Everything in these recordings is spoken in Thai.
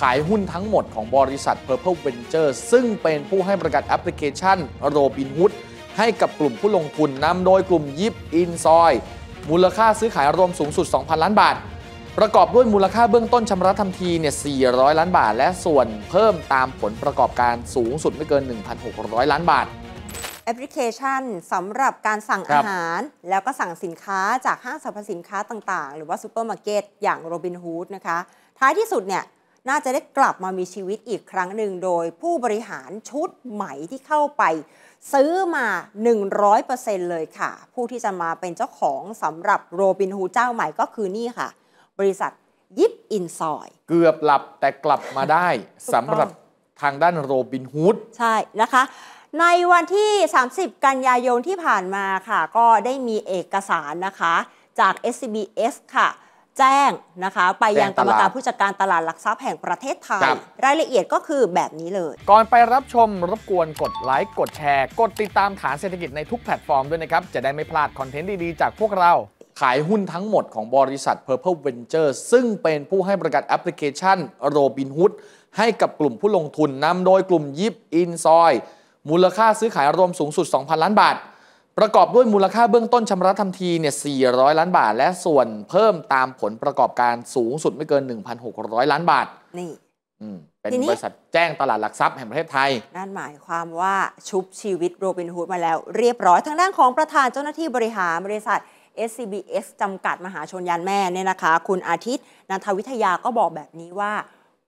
ขายหุ้นทั้งหมดของบริษัท Purple Venture ซึ่งเป็นผู้ให้ประกาศแอปพลิเคชันโรบินฮ o ดให้กับกลุ่มผู้ลงทุนนำโดยกลุ่มยิปอินซอยมูลค่าซื้อขายรวมสูงสุด 2,000 ล้านบาท ประกอบด้วยมูลค่าเบื้องต้นชำระทันทีเนี่ย 400 ล้านบาท และส่วนเพิ่มตามผลประกอบการสูงสุดไม่เกิน 1,600 ล้านบาท แอปพลิเคชันสำหรับการสั่งอาหารแล้วก็สั่งสินค้าจากห้างสรรพสินค้าต่างๆ หรือว่าซูเปอร์มาร์เก็ตอย่างโรบินฮูดนะคะท้ายที่สุดเนี่ยน่าจะได้กลับมามีชีวิตอีกครั้งหนึ่งโดยผู้บริหารชุดใหม่ที่เข้าไป ซื้อมา 100%เลยค่ะ ผู้ที่จะมาเป็นเจ้าของสำหรับโรบินฮูเจ้าใหม่ก็คือนี่ค่ะ บริษัทยิปอินซอย เกือบหลับแต่กลับมาได้สำหรับทางด้านโรบินฮูดใช่นะคะ ในวันที่ 30 กันยายนที่ผ่านมาค่ะ ก็ได้มีเอกสารนะคะ จาก s b s ค่ะแจ้งนะคะ ไปยังกรรมการผู้จัดการตลาดหลักทรัพย์แห่งประเทศไทยรายละเอียดก็คือแบบนี้เลย ก่อนไปรับชมรบกวนกดไลค์กดแชร์กดติดตามฐานเศรษฐกิจในทุกแพลตฟอร์มด้วยนะครับ จะได้ไม่พลาดคอนเทนต์ดี ๆ จากพวกเรา ขายหุ้นทั้งหมดของบริษัท Purple Venture ซึ่งเป็นผู้ให้บริการแอปพลิเคชัน Robinhood ให้กับกลุ่มผู้ลงทุนนำโดยกลุ่มยิปอินซอยมูลค่าซื้อขายรวมสูงสุด 2,000ล้านบาทประกอบด้วยมูลค่าเบื้องต้นชำระทันทีเนี่ย 400 ล้านบาท และส่วนเพิ่มตามผลประกอบการสูงสุดไม่เกิน 1,600 ล้านบาท นี่ เป็นบริษัทแจ้งตลาดหลักทรัพย์แห่งประเทศไทย นั่นหมายความว่าชุบชีวิตโรบินฮูดมาแล้วเรียบร้อยทางด้านของประธานเจ้าหน้าที่บริหารบริษัท SCBX จำกัดมหาชนยานแม่เนี่ยนะคะคุณอาทิตย์นันทวิทยาก็บอกแบบนี้ว่า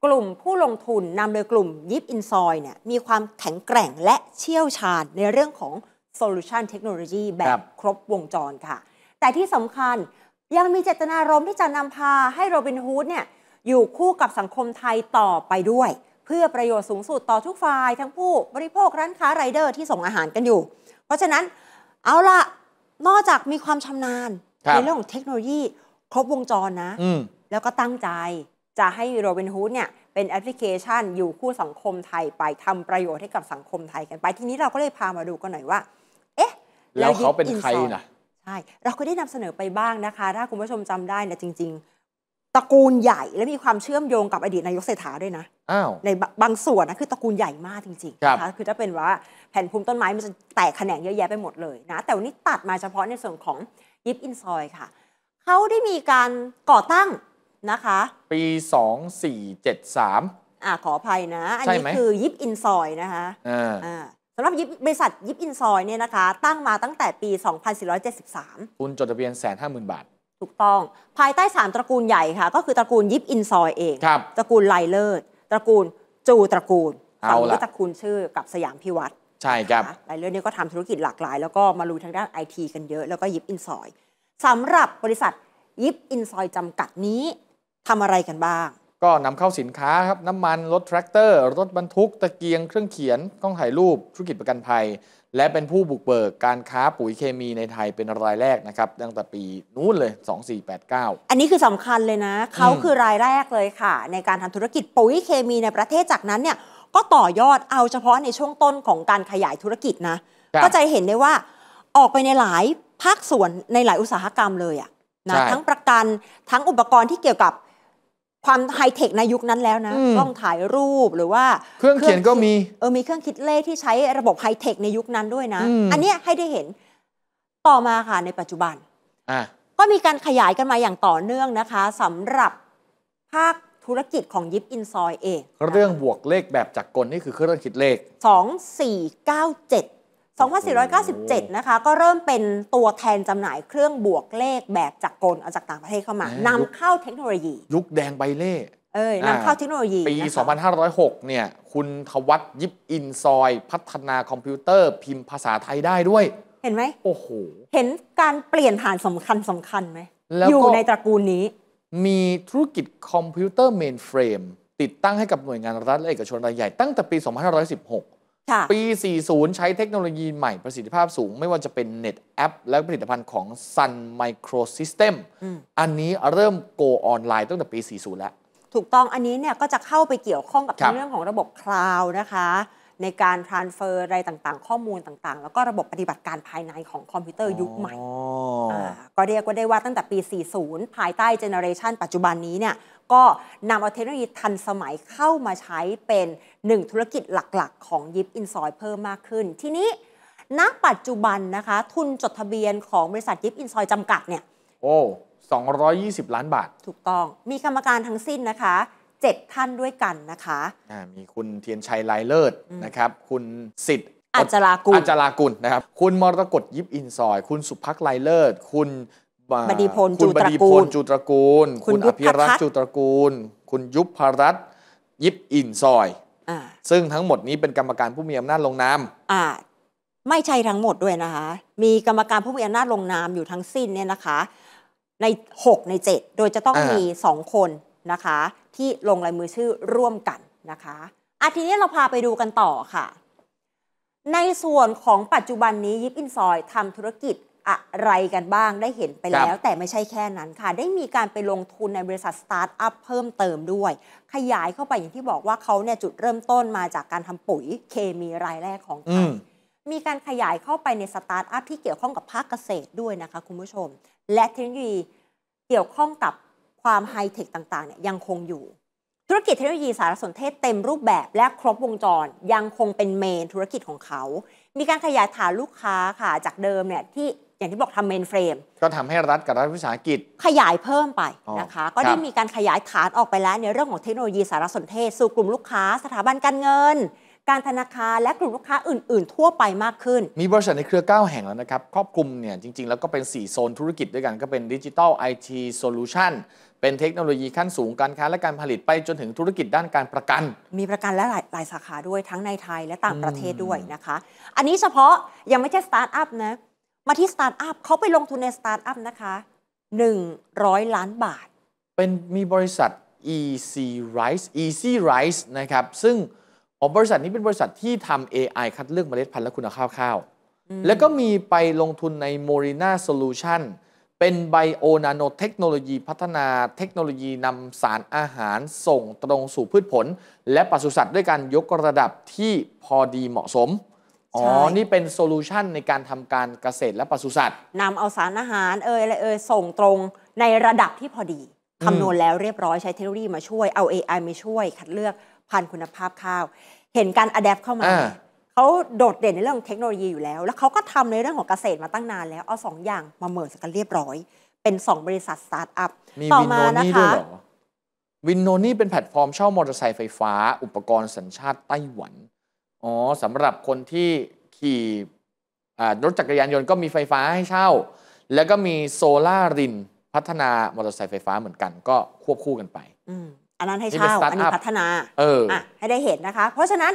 กลุ่มผู้ลงทุนนำโดยกลุ่มยิปอินซอยเนี่ยมีความแข็งแกร่งและเชี่ยวชาญในเรื่องของโซลูชันเทคโนโลยีแบบครบวงจรค่ะ แต่ที่สำคัญยังมีเจตนารมณ์ที่จะนำพาให้โรบินฮูดเนี่ยอยู่คู่กับสังคมไทยต่อไปด้วย เพื่อประโยชน์สูงสุดต่อทุกฝ่ายทั้งผู้บริโภคร้านค้าไรเดอร์ที่ส่งอาหารกันอยู่ เพราะฉะนั้นเอาละนอกจากมีความชำนาญในเรื่องของเทคโนโลยีครบวงจรนะ แล้วก็ตั้งใจจะให้โรบินฮูดเนี่ยเป็นแอปพลิเคชันอยู่คู่สังคมไทย ไปทำประโยชน์ให้กับสังคมไทยกัน ไปทีนี้เราก็เลยพามาดูกันหน่อยว่าแล้วเขาเป็นใครนะใช่ เราเคยได้นำเสนอไปบ้างนะคะ ถ้าคุณผู้ชมจำได้นะจริงๆ ตระกูลใหญ่และมีความเชื่อมโยงกับอดีตนายกเศรษฐาด้วยนะ อ้าว ในบางส่วนนะคือตระกูลใหญ่มากจริงๆนะคะคือถ้าเป็นว่าแผ่นภูมิต้นไม้มันจะแตกแขนงเยอะแยะไปหมดเลยนะ แต่วันนี้ตัดมาเฉพาะในส่วนของยิปอินซอยค่ะ เขาได้มีการก่อตั้งนะคะ ปี2473อ่าขออภัยนะอันนี้คือยิปอินซอยนะคะอ่าสำหรับยิบบริษัทยิบอินซอยเนี่ยนะคะตั้งมาตั้งแต่ปี 2473คุณจดทะเบียนแสนห้าหมื่นบาท ถูกต้อง ภายใต้ 3 ตระกูลใหญ่ค่ะ ก็คือตระกูลยิบอินซอยเองครับตระกูลไลเลิศ ตระกูลจูตระกูลเอาละังตระกูลชื่อกับสยามพิวัตรใช่ครับไหลายเรื่นี่ก็ทำธุรกิจหลากหลาย แล้วก็มาลุยทางด้านไอทีกันเยอะ แล้วก็ยิบอินซอยสำหรับบริษัทยิบอินซอยจำกัดนี้ทำอะไรกันบ้างก็นำเข้าสินค้าครับน้ำมันรถแทรกเตอร์ รถบรรทุกตะเกียง เครื่องเขียนกล้องถ่ายรูปธุรกิจประกันภัย และเป็นผู้บุกเบิกการค้าปุ๋ยเคมีในไทยเป็นรายแรกนะครับตั้งแต่ปีนู้นเลย 2489 อันนี้คือสำคัญเลยนะ เขาคือรายแรกเลยค่ะ ในการทำธุรกิจปุ๋ยเคมีในประเทศจากนั้นเนี่ยก็ต่อยอดเอาเฉพาะในช่วงต้นของการขยายธุรกิจนะก็จะเห็นได้ว่าออกไปในหลายภาคส่วนในหลายอุตสาหกรรมเลยอะนะทั้งประกันทั้งอุปกรณ์ที่เกี่ยวกับความไฮเทคในยุคนั้นแล้วนะกล้องถ่ายรูปหรือว่าเครื่องเขียนก็มีเออมีเครื่องคิดเลขที่ใช้ระบบไฮเทคในยุคนั้นด้วยนะ อันนี้ให้ได้เห็นต่อมาค่ะในปัจจุบัน ก็มีการขยายกันมาอย่างต่อเนื่องนะคะสำหรับภาคธุรกิจของยิปอินซอยเองเรื่องบวกเลขแบบจักกลนี่คือเครื่องคิดเลข2497 2497นะคะก็เริ่มเป็นตัวแทนจำหน่ายเครื่องบวกเลขแบบจากกลเอาจากต่างประเทศเข้ามานำเข้าเทคโนโลยี ยุคแดงใบเล่เออนำเข้าเทคโนโลยี ปี 2506เนี่ยคุณทวัตยิบอินซอยพัฒนาคอมพิวเตอร์พิมพ์ภาษาไทยได้ด้วย เห็นไหมโอ้โหเห็นการเปลี่ยนผ่านสำคัญสำคัญไหมอยู่ในตระกูลนี้ มีธุรกิจคอมพิวเตอร์เมนเฟรมติดตั้งให้กับหน่วยงานรัฐและเอกชนรายใหญ่ตั้งแต่ปี2516ปี 40 ใช้เทคโนโลยีใหม่ประสิทธิภาพสูง ไม่ว่าจะเป็นเน็ตแอปและผลิตภัณฑ์ของ Sun Microsystem อันนี้เริ่มโกออนไลน์ตั้งแต่ปี 40 แล้ว ถูกต้องอันนี้เนี่ยก็จะเข้าไปเกี่ยวข้องกับในเรื่องของระบบคลาวด์นะคะในการทรานเฟอร์อะไรต่าง ๆ ข้อมูลต่างๆ แล้วก็ระบบปฏิบัติการภายในของคอมพิวเตอร์ยุคใหม่ก็เรียกว่าได้ว่าตั้งแต่ปี 40 ภายใต้เจเนอเรชันปัจจุบันนี้เนี่ยก็นำเอาเทคโนโลยีทันสมัยเข้ามาใช้เป็นหนึ่งธุรกิจหลักๆ ของยิปอินซอยเพิ่มมากขึ้น ทีนี้ณปัจจุบันนะคะ ทุนจดทะเบียนของบริษัทยิปอินซอยจำกัดเนี่ยโอ้ 220 ล้านบาทถูกต้องมีกรรมการทั้งสิ้นนะคะ7ท่านด้วยกันนะคะะมีคุณเทียนชัยไลเลิศนะครับ คุณสิทธิ์อัจรากุลอัจรากุลนะครับ คุณมรกตยิบอินซอย คุณสุภักไลเลิศ คุณบดีพลจูตรกูลจตรกูล คุณอภิรักษ์จูตรกูล คุณยุพรัตยิบอินซอย ซึ่งทั้งหมดนี้เป็นกรรมการผู้มีอำนาจลงนามไม่ใช่ทั้งหมดด้วยนะคะ มีกรรมการผู้มีอำนาจลงนามอยู่ทั้งสิ้นเนี่ยนะคะ ใน6ใน7โดยจะต้องมี2คนนะคะที่ลงลายมือชื่อร่วมกันนะคะ อาทีนี้เราพาไปดูกันต่อค่ะ ในส่วนของปัจจุบันนี้ยิปอินซอยทำธุรกิจอะไรกันบ้างได้เห็นไปแล้ว แต่ไม่ใช่แค่นั้นค่ะ ได้มีการไปลงทุนในบริษัทสตาร์ทอัพ เพิ่มเติมด้วย ขยายเข้าไปอย่างที่บอกว่าเขาเนี่ยจุดเริ่มต้นมาจากการทำปุ๋ยเคมีรายแรกของไทยมีการขยายเข้าไปในสตาร์ทอัพที่เกี่ยวข้องกับภาคเกษตรด้วยนะคะคุณผู้ชม และเทคโนโลยีเกี่ยวข้องกับความไฮเทคต่างๆเนี่ยยังคงอยู่ ธุรกิจเทคโนโลยีสารสนเทศเต็มรูปแบบและครบวงจรยังคงเป็นเมนธุรกิจของเขา มีการขยายฐานลูกค้าค่ะจากเดิมเนี่ยที่อย่างที่บอกทำเมนเฟรม ก็ทำให้รัฐกับรัฐวิสาหกิจ ขยายเพิ่มไปนะคะ ก็ได้มีการขยายฐานออกไปแล้วในเรื่องของเทคโนโลยีสารสนเทศ สู่กลุ่มลูกค้าสถาบันการเงิน การธนาคารและกลุ่มลูกค้าอื่นๆ ทั่วไปมากขึ้น มีบริษัทในเครือ 9 แห่งแล้วนะครับครอบคลุมเนี่ยจริงๆแล้วก็เป็น4โซนธุรกิจด้วยกันก็เป็นดิจิทัลไอทีโซลูชันเป็นเทคโนโลยีขั้นสูงการค้าและการผลิตไปจนถึงธุรกิจด้านการประกัน มีประกันและหลายลายสาขาด้วยทั้งในไทยและต่างประเทศด้วยนะคะ อันนี้เฉพาะยังไม่ใช่สตาร์ทอัพนะ มาที่สตาร์ทอัพเขาไปลงทุนในสตาร์ทอัพนะคะ 100 ล้านบาท เป็นมีบริษัท EC Rice e c Rice นะครับ ซึ่งบริษัทนี้เป็นบริษัทที่ทำ AI คัดเลือกเมล็ดพันธุ์และคุณภาพข้าวแล้วก็มีไปลงทุนใน Morina Solution เป็นไบโอนาโนเทคโนโลยี พัฒนาเทคโนโลยีนำสารอาหารส่งตรงสู่พืชผล และปศุสัตว์ด้วยการยกระดับที่พอดีเหมาะสม อ๋อ นี่เป็นโซลูชันในการทำการเกษตรและปศุสัตว์ นำเอาสารอาหารเอ่ยอะไรเอ่ยส่งตรงในระดับที่พอดีคำนวณแล้วเรียบร้อยใช้เทคโนโลยีมาช่วยเอา AI มาช่วย คัดเลือกพันธุ์คุณภาพข้าว เห็นการอัดแอปเข้ามาเขาโดดเด่นในเรื่องเทคโนโลยีอยู่แล้ว แล้วเขาก็ทำในเรื่องของเกษตรมาตั้งนานแล้ว เอา2ออย่างมาเมิร์กันเรียบร้อย เป็น 2 บริษัทสตาร์ทอัพต่อมานะคะวินโนนี่เป็นแพลตฟอร์มเช่า มอเตอร์ไซค์ไฟฟ้า อุปกรณ์สัญชาติไต้หวันอ๋อสำหรับคนที่ขี่รถจักรยานยนต์ก็มีไฟฟ้าให้เช่า แล้วก็มีโซลารินพัฒนามอเตอร์ไซค์ไฟฟ้าเหมือนกันก็ควบคู่กันไปอันนั้นให้เช่าอันนี้พัฒนาเออให้ได้เห็นนะคะ เพราะฉะนั้น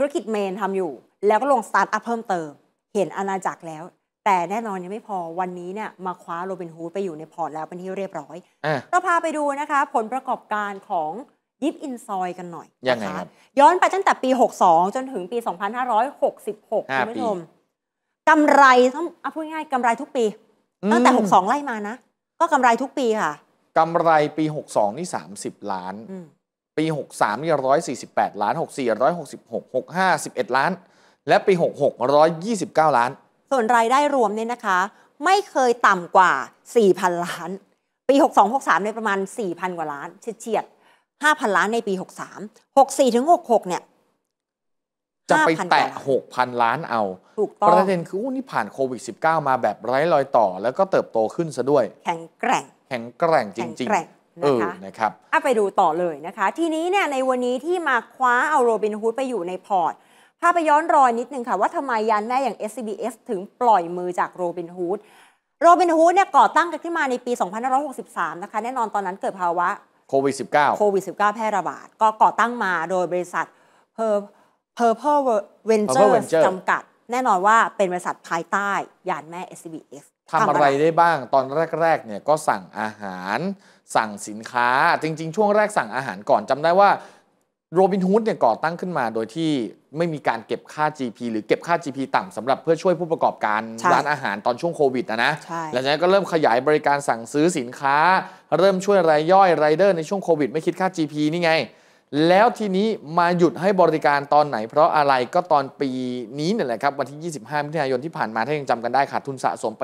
ธุรกิจเมนทำอยู่ แล้วก็ลงสตาร์ทอัพเพิ่มเติม เห็นอาณาจักรแล้ว แต่แน่นอนยังไม่พอวันนี้เนี่ยมาคว้าโรบินฮูดไปอยู่ในพอร์ตแล้ว เป็นที่เรียบร้อยเราพาไปดูนะคะ ผลประกอบการของยิปอินซอยกันหน่อยยังไงครับย้อนไปตั้งแต่ปี 62 จนถึงปี 2566คุณผู้ชมกำไรต้องเอาพูดง่ายกำไรทุกปี ตั้งแต่ 62 ไล่มานะ ก็กำไรทุกปีค่ะกำไรปี62นี่30ล้านปี 63 นี่ 148 ล้าน64 166 6 51 ล้าน และปี 66 129 ล้าน ส่วนรายได้รวมเนี่ยนะคะ ไม่เคยต่ำกว่า 4,000 ล้าน ปี 62 63ในประมาณ 4,000 กว่าล้าน เฉียด 5,000 ล้านในปี 63 64 ถึง 66เนี่ยจะไปแตะ 6,000 ล้านเอาถูกต้องประเด็นคือนี่ผ่านโควิด19มาแบบไร้รอยต่อแล้วก็เติบโตขึ้นซะด้วย แข็งแกร่งแข็งแกร่งจริง ๆนะคะนะครับอไปดูต่อเลยนะคะ ทีนี้เนี่ยในวันนี้ที่มาคว้าเอาโรบินฮูดไปอยู่ในพอร์ตพาไปย้อนรอยนิดนึงค่ะว่าทำไมยันแม่อย่าง SCBS ถึงปล่อยมือจากโรบินฮูด โรบินฮูดเนี่ยก่อตั้งกันขึ้นมาในปี2563นะคะ แน่นอนตอนนั้นเกิดภาวะโควิด -19 โควิด -19 แพร่ระบาด ก็ก่อตั้งมาโดยบริษัทเพอร์เพอร์เวนเจำกัด แน่นอนว่าเป็นบริษัทภายใต้ยานแม่ SCBS ทำอะไรได้บ้างตอนแรกๆเนี่ย ก็สั่งอาหาร สั่งสินค้าจริงๆ ช่วงแรกสั่งอาหารก่อนจำได้ว่าโรบินฮูดเนี่ยก่อตั้งขึ้นมาโดยที่ไม่มีการเก็บค่า GP หรือเก็บค่า GP ต่ำสำหรับเพื่อช่วยผู้ประกอบการร้านอาหารตอนช่วงโควิดนะนะหลังจากนั้นก็เริ่มขยายบริการสั่งซื้อสินค้า เริ่มช่วยรายย่อยรายเดอร์ในช่วงโควิดไม่คิดค่า GP นี่ไงแล้วทีนี้มาหยุดให้บริการตอนไหน เพราะอะไรก็ตอนปีนี้เนี่ยแหละครับวันที่ 25มิถุนายนที่ผ่านมาถ้ายังจำกันได้ขาดทุนสะสมไป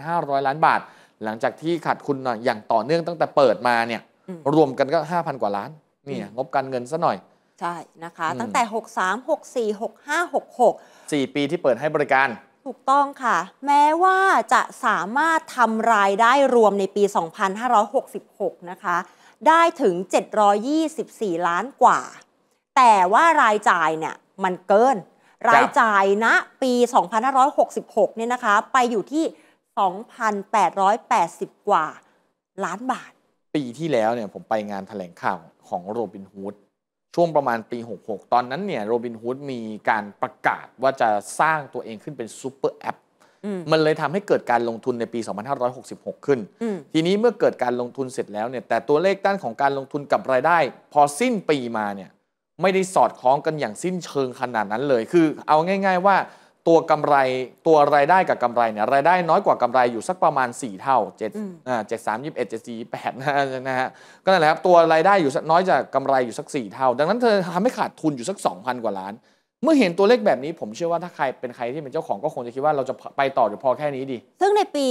5,500 ล้านบาท หลังจากที่ขาดทุนอย่างต่อเนื่องตั้งแต่เปิดมาเนี่ยรวมกันก็ 5,000 กว่าล้านนี่งบการเงินซะหน่อย ใช่นะคะ ตั้งแต่ 63 64 65 66 4 ปีที่เปิดให้บริการถูกต้องค่ะ แม้ว่าจะสามารถทำรายได้รวมในปี 2566 นะคะได้ถึง 724 ล้านกว่า แต่ว่ารายจ่ายเนี่ยมันเกิน รายจ่ายณนะปี 2566 เนี่ยนะคะ ไปอยู่ที่ 2,880 กว่าล้านบาท ปีที่แล้วเนี่ยผมไปงานถแถลงข่าวของโรบินฮูดช่วงประมาณปี 66 ตอนนั้นเนี่ยโรบินฮูดมีการประกาศว่าจะสร้างตัวเองขึ้นเป็นซูเปอร์แอปมันเลยทำให้เกิดการลงทุนในปี 2566 ขึ้น ทีนี้เมื่อเกิดการลงทุนเสร็จแล้วเนี่ย แต่ตัวเลขด้านของการลงทุนกับรายได้ พอสิ้นปีมาเนี่ยไม่ได้สอดคล้องกันอย่างสิ้นเชิงขนาดนั้นเลย คือ เอาง่าย ๆว่าตัวกำไรตัวรายได้กับกำไรเนี่ยรายได้น้อยกว่ากำไรอยู่สักประมาณ 4 เท่า7อ่าเจ็ดสามยี่สิบเอ็ดเจ็ดสี่แปดนะฮะ ก็นั่นแหละครับตัวรายได้อยู่น้อยจากกาไรอยู่สัก4เท่า ดังนั้นเธอทำให้ขาดทุนอยู่สัก2,000กว่าล้านเมื่อเห็นตัวเลขแบบนี้ผมเชื่อว่าถ้าใครเป็นใครที่เป็นเจ้าของก็คงจะคิดว่าเราจะไปต่อหรือพอแค่นี้ดี ซึ่งในปี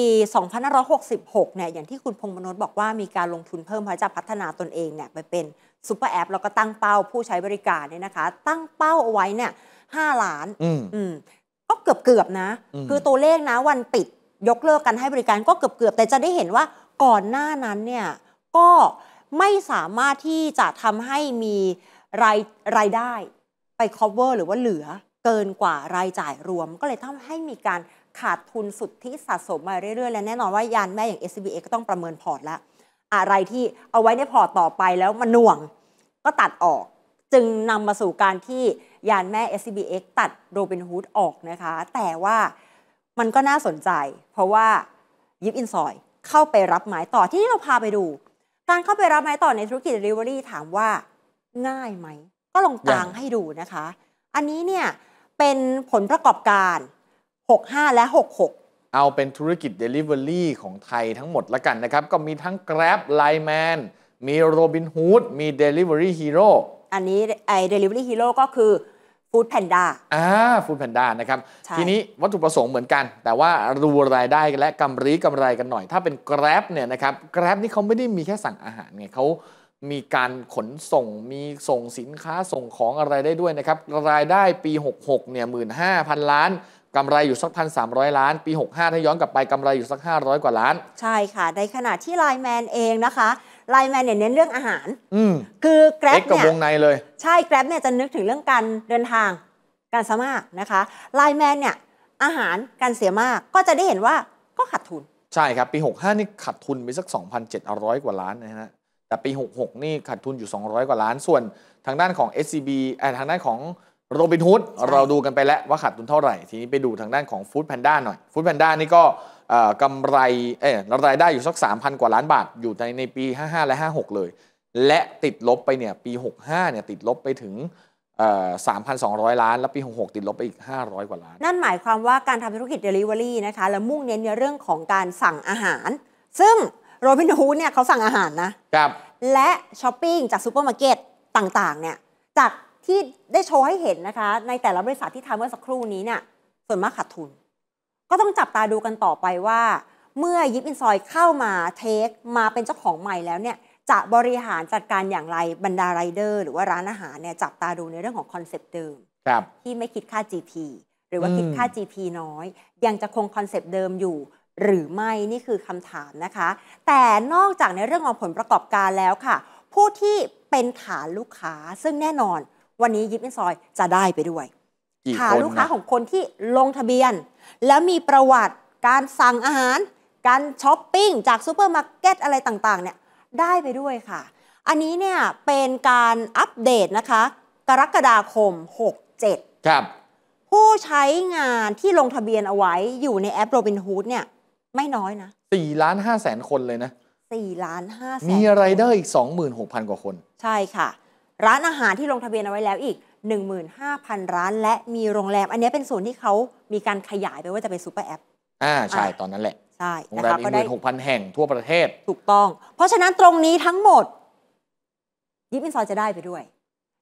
2566 เนี่ยอย่างที่คุณพงมนต์บอกว่ามีการลงทุนเพิ่มเพื่อจะพัฒนาตนเองเนี่ยไปเป็นซูเปอร์แอปแล้วก็ตั้งเป้าผู้ใช้บริการเนี่ยนะคะ ตั้งเป้าเอาไว้เนี่ยห้าล้าน อืมก็เกือบเกือบนะ คือตัวเลขนะวันปิด ยกเลิกกันให้บริการ ก็เกือบเกือบแต่จะได้เห็นว่าก่อนหน้านั้นเนี่ยก็ไม่สามารถที่จะทำให้มีรายรายได้ไป cover หรือว่าเหลือเกินกว่ารายจ่ายรวม ก็เลยทงให้มีการขาดทุนสุดที่สะสมมาเรื่อยๆ และแน่นอนว่ายานแม่อย่าง SBA ก็ต้องประเมินพอร์ตละอะไรที่เอาไว้ในพอร์ตต่อไปแล้วมันหน่วงก็ตัดออก จึงนำมาสู่การที่ยานแม่ SBX ตัดโรบินฮูดออกนะคะ แต่ว่ามันก็น่าสนใจเพราะว่ายิปอินซอยเข้าไปรับหมายต่อที่นี่เราพาไปดู การเข้าไปรับหมายต่อในธุรกิจ Delivery ถามว่า ง่ายไหมก็ลงตางให้ดูนะคะ อันนี้เนี่ย เป็นผลประกอบการ 65 และ 66 เอาเป็นธุรกิจ Delivery ของไทยทั้งหมดละกันนะครับ ก็มีทั้ง Grab Line Man มี Robin Hood มี Delivery Hero อันนี้ไอ้ Delivery Hero ก็คือฟูดแพนด้าอ่าฟูดแพนด้านะครับ ทีนี้วัตถุประสงค์เหมือนกัน แต่ว่ารูรายได้และกำไรกำไรกันหน่อย ถ้าเป็น Grab เนี่ยนะครับ Grab นี่เขาไม่ได้มีแค่สั่งอาหารไงเขามีการขนส่งมีส่งสินค้าส่งของอะไรได้ด้วยนะครับ รายได้ปี 66เนี่ยหมื่นห้าพันล้านกำไรอยู่สักพันสามล้าน ปี 65ถ้าย้อนกลับไปกำไรอยู่สัก 500 กว่าล้าน ใช่ค่ะในขณะที่ไลแมนเองนะคะไลแมนเนี่ยเน้นเรื่องอาหารอืคือแกร็บเนี่ยกับวงในเลย ใช่ แกร็บเนี่ยจะนึกถึงเรื่องการเดินทางการสมากนะคะไลแมนเนี่ยอาหารการเสียมากก็จะได้เห็นว่าก็ขาดทุนใช่ครับปี 65นี่ขาดทุนไปสัก 2,700 กว่าล้านนะฮะแต่ปี 66 นี่ขาดทุนอยู่ 200 กว่าล้านส่วนทางด้านของ SCB ทางด้านของโรบินฮูดเราดูกันไปแล้วว่าขาดทุนเท่าไหร่ทีนี้ไปดูทางด้านของฟู้ดแพนด้าหน่อยฟู้ดแพนด้านี่ก็กำไรเออรายได้อยู่สัก3,000 กว่าล้านบาท อยู่ในในปี 55 และ 56 เลย และติดลบไปเนี่ยปี 65เนี่ยติดลบไปถึง 3,200 ล้าน แล้วปี 66 ติดลบไปอีก 500 กว่าล้าน นั่นหมายความว่าการทำธุรกิจเดลิเวอรี่นะคะและมุ่งเน้นในเรื่องของการสั่งอาหาร ซึ่งโรบินฮูดเนี่ยเขาสั่งอาหารนะครับและช้อปปิ้งจากซูเปอร์มาร์เก็ตต่างๆเนี่ยจากที่ได้โชว์ให้เห็นนะคะในแต่ละบริษัทที่ทำเมื่อสักครู่นี้เนี่ยส่วนมากขาดทุน ก็ต้องจับตาดูกันต่อไปว่า เมื่อยิปอินซอยเข้ามาเทค มาเป็นเจ้าของใหม่แล้วเนี่ยจะบริหารจัดการอย่างไรบรรดาไรเดอร์หรือว่าร้านอาหารเนี่ยจับตาดูในเรื่องของคอนเซปต์เดิมที่ไม่คิดค่า GP หรือว่าคิดค่า GP น้อย ยังจะคงคอนเซปต์เดิมอยู่หรือไม่นี่คือคำถามนะคะ แต่นอกจากในเรื่องของผลประกอบการแล้วค่ะ ผู้ที่เป็นฐานลูกค้าซึ่งแน่นอนวันนี้ยิปอินซอยจะได้ไปด้วยฐานลูกค้าของคนที่ลงทะเบียน แล้วมีประวัติการสั่งอาหาร การช้อปปิ้ง จากซูเปอร์มาร์เก็ต อะไรต่างๆ เนี่ยได้ไปด้วยค่ะ อันนี้เนี่ยเป็นการอัปเดตนะคะ กรกฎาคม 67 ครับผู้ใช้งานที่ลงทะเบียนเอาไว้อยู่ในแอปโรบินฮูดเนี่ยไม่น้อยนะสี่ล้านห้าแสนคนเลยนะสี่ล้านห้าแสนมีไรายได้อีกสองหมื่นหกพันกว่าคน ใช่ค่ะ ร้านอาหารที่ลงทะเบียนเอาไว้แล้วอีก 15,000 ร้านและมีโรงแรม อันนี้เป็นส่วนที่เขามีการขยายไปว่าจะเป็นซูเปอร์แอปอ่าใช่ตอนนั้นแหละใช่โรงแรมอีกหมื่นหกพันแห่งทั่วประเทศถูกต้อง เพราะฉะนั้นตรงนี้ทั้งหมด ยิปอินซอยจะได้ไปด้วย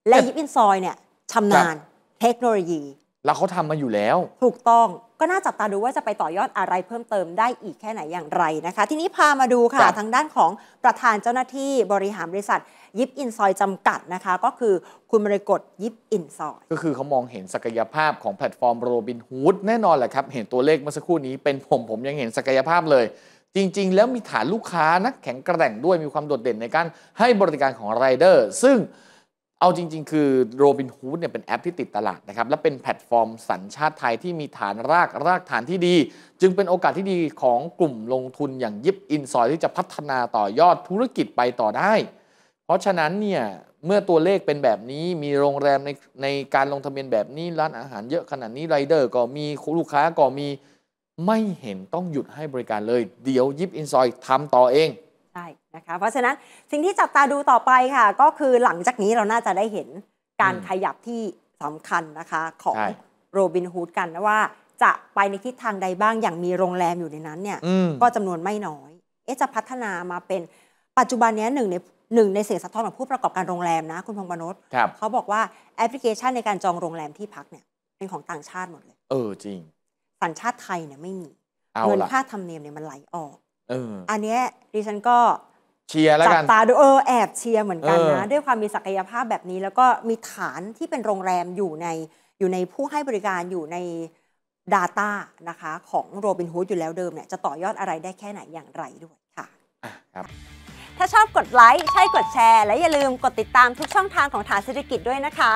และยิปอินซอยเนี่ยชำนาญเทคโนโลยี แล้วเขาทำมาอยู่แล้วถูกต้องก็น่าจับตาดูว่าจะไปต่อยอดอะไรเพิ่มเติมได้อีกแค่ไหนอย่างไรนะคะทีนี้พามาดูค่ะทางด้านของประธานเจ้าหน้าที่บริหารบริษัทยิปอินซอยจำกัดนะคะ ก็คือคุณบริกฎยิปอินซอยก็คือเขามองเห็นศักยภาพของแพลตฟอร์มโรบินฮูดแน่นอนแหละครับ เห็นตัวเลขเมื่อสักครู่นี้เป็นผมผมยังเห็นศักยภาพเลย จริง ๆ แล้วมีฐานลูกค้านักแข็งกระแด่งด้วยมีความโดดเด่นในการให้บริการของไรเดอร์ซึ่งเอาจริงๆ คือโรบินฮูดเนี่ยเป็นแอปที่ติดตลาดนะครับและเป็นแพลตฟอร์มสัญชาติไทยที่มีฐานรากรากฐานที่ดี จึงเป็นโอกาสที่ดีของกลุ่มลงทุนอย่างยิบอินซอย ที่จะพัฒนาต่อยอดธุรกิจไปต่อได้ เพราะฉะนั้นเนี่ยเมื่อตัวเลขเป็นแบบนี้มีโรงแรมในในการลงทะเบียนแบบนี้ร้านอาหารเยอะขนาดนี้ไรเดอร์ก็มีลูกค้าก็มีไม่เห็นต้องหยุดให้บริการเลยเดี๋ยวยิบอินซอยทำต่อเองใช่นะคะเพราะฉะนั้นสิ่งที่จับตาดูต่อไปค่ะ ก็คือหลังจากนี้เราน่าจะได้เห็นการขยับที่สำคัญนะคะ ของโรบินฮูดกันนะว่าจะไปในทิศทางใดบ้างอย่างมีโรงแรมอยู่ในนั้นเนี่ยก็จำนวนไม่น้อยเอจะพัฒนามาเป็นปัจจุบันนี้หนึ่งในหนึ่งในเสียงสะท้อนของผู้ประกอบการโรงแรมนะคุณพงษ์บนษ์เขาบอกว่าแอปพลิเคชันในการจองโรงแรมที่พักเนี่ยเป็นของต่างชาติหมดเลย เออจริง สัญชาติไทยเนี่ยไม่มีเงินค่าธรรมเนียมเนี่ยมันไหลออกอันนี้ดิฉันก็ เชียร์แล้วกันจับตาดูเออแอบเชียร์เหมือนกันนะ ด้วยความมีศักยภาพแบบนี้ แล้วก็มีฐานที่เป็นโรงแรมอยู่ในอยู่ในผู้ให้บริการอยู่ใน Data นะคะ ของโรบินฮูดอยู่แล้วเดิมเนี่ยจะต่อยอดอะไรได้แค่ไหนอย่างไรด้วยค่ะครับ ถ้าชอบกดไลค์ใช่กดแชร์ และอย่าลืมกดติดตามทุกช่องทางของฐานเศรษฐกิจด้วยนะคะ